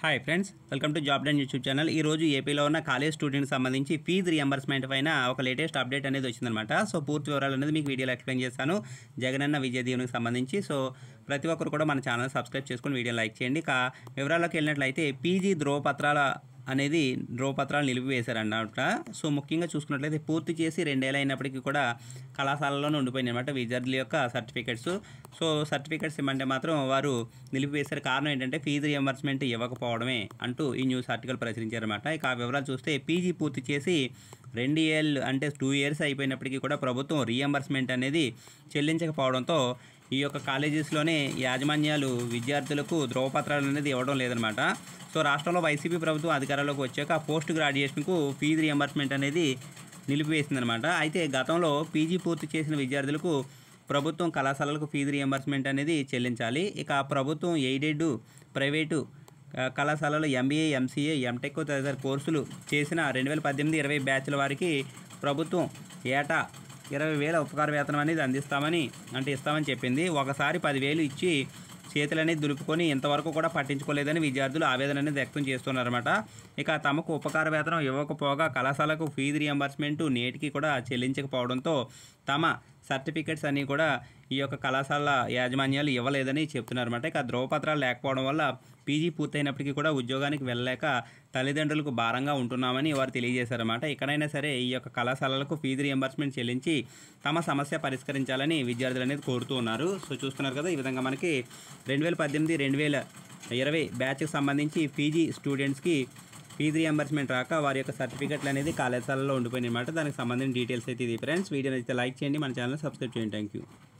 hi friends welcome to job den YouTube channel ఈ రోజు ఏపీలో ఉన్న కాలేజ్ స్టూడెంట్స్ సంబంధించి ఫీజు రియంబర్స్మెంట్ పైన ఒక లేటెస్ట్ అప్డేట్ అనేది వచ్చిందనమాట సో పూర్తి వివరాలు అనేది మీకు వీడియోలో ఎక్స్ప్లెయిన్ చేస్తాను జగనన్న విజయ దీవునికి సంబంధించి సో ప్రతి ఒక్కరు కూడా మన ఛానల్ సబ్స్క్రైబ్ చేసుకుని వీడియో లైక్ చేయండి ఇక వివరాల్లోకి వెళ్ళినట్లయితే పీజీ ధ్రువపత్రాల అనేది ధ్రువపత్రాలు నిలిపివేశారన్నమాట సో ముఖ్యంగా చూసుకున్నట్లయితే పూర్తి చేసి రెండేళ్ళు అయినప్పటికీ కూడా కళాశాలలోనే ఉండిపోయినాయి అనమాట విద్యార్థుల యొక్క సర్టిఫికేట్స్ సో సర్టిఫికేట్స్ ఇవ్వంటే మాత్రం వారు నిలిపివేశారు కారణం ఏంటంటే ఫీజు రియంబర్స్మెంట్ ఇవ్వకపోవడమే అంటూ ఈ న్యూస్ ఆర్టికల్ ప్రచురించారన్నమాట ఇక ఆ వివరాలు చూస్తే పీజీ పూర్తి చేసి రెండు ఏళ్ళు అంటే టూ ఇయర్స్ అయిపోయినప్పటికీ కూడా ప్రభుత్వం రియంబర్స్మెంట్ అనేది చెల్లించకపోవడంతో ఈ యొక్క కాలేజెస్లోనే యాజమాన్యాలు విద్యార్థులకు ధ్రువపత్రాలు అనేది ఇవ్వడం లేదనమాట సో రాష్ట్రంలో వైసీపీ ప్రభుత్వం అధికారంలోకి వచ్చాక పోస్ట్ గ్రాడ్యుయేషన్కు ఫీజు రియంబర్స్మెంట్ అనేది నిలిపివేసిందనమాట అయితే గతంలో పీజీ పూర్తి చేసిన విద్యార్థులకు ప్రభుత్వం కళాశాలలకు ఫీజు రియంబర్స్మెంట్ అనేది చెల్లించాలి ఇక ప్రభుత్వం ఎయిడెడ్ ప్రైవేటు కళాశాలలో ఎంబీఏ ఎంసీఏ ఎంటెక్ తదితర కోర్సులు చేసిన రెండు వేల పద్దెనిమిది ఇరవై బ్యాచ్ల వారికి ప్రభుత్వం ఏటా ఇరవై వేల ఉపకార వేతనం అనేది అందిస్తామని అంటే ఇస్తామని చెప్పింది ఒకసారి పదివేలు ఇచ్చి చేతులనేది దులుపుకొని ఇంతవరకు కూడా పట్టించుకోలేదని విద్యార్థులు ఆవేదన అనేది వ్యక్తం చేస్తున్నారన్నమాట ఇక తమకు ఉపకార వేతనం ఇవ్వకపోగా కళాశాలకు ఫీజు రియంబర్స్మెంట్ నేటికి కూడా చెల్లించకపోవడంతో తమ సర్టిఫికేట్స్ అన్నీ కూడా ఈ యొక్క కళాశాల యాజమాన్యాలు ఇవ్వలేదని చెప్తున్నారన్నమాట ఇక ధ్రువపత్రాలు లేకపోవడం వల్ల పీజీ పూర్తయినప్పటికీ కూడా ఉద్యోగానికి వెళ్ళలేక తల్లిదండ్రులకు భారంగా ఉంటున్నామని వారు తెలియజేశారన్నమాట ఎక్కడైనా సరే ఈ యొక్క కళాశాలలకు ఫీజు రియంబర్స్మెంట్ చెల్లించి తమ సమస్య పరిష్కరించాలని విద్యార్థులు అనేది కోరుతూ ఉన్నారు సో చూస్తున్నారు కదా ఈ విధంగా మనకి రెండు వేల పద్దెనిమిది రెండు వేల ఇరవై బ్యాచ్కి సంబంధించి పీజీ స్టూడెంట్స్కి ఫీజు రియంబర్స్మెంట్ రాక వారి యొక్క సర్టిఫికెట్లు అనేది కళాశాలలో ఉండిపోయినమాట దానికి సంబంధించిన డీటెయిల్స్ అయితే ఇది ఫ్రెండ్స్ వీడియో అయితే లైక్ చేయండి మన ఛానల్ సబ్స్క్రైబ్ చేయండి థ్యాంక్ యూ